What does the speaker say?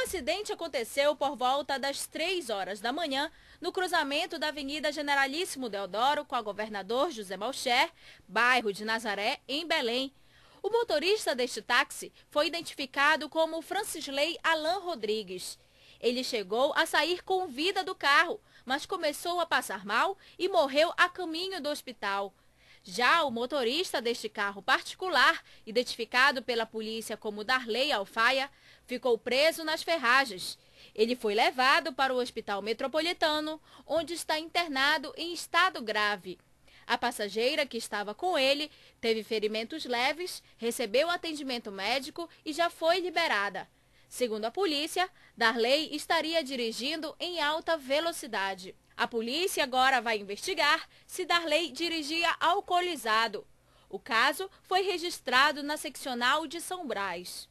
O acidente aconteceu por volta das 3 horas da manhã, no cruzamento da Avenida Generalíssimo Deodoro com a Governador José Malcher, bairro de Nazaré, em Belém. O motorista deste táxi foi identificado como Francisley Alain Rodrigues. Ele chegou a sair com vida do carro, mas começou a passar mal e morreu a caminho do hospital. Já o motorista deste carro particular, identificado pela polícia como Darley Alfaia, ficou preso nas ferragens. Ele foi levado para o Hospital Metropolitano, onde está internado em estado grave. A passageira que estava com ele teve ferimentos leves, recebeu atendimento médico e já foi liberada. Segundo a polícia, Darley estaria dirigindo em alta velocidade. A polícia agora vai investigar se Darley dirigia alcoolizado. O caso foi registrado na seccional de São Brás.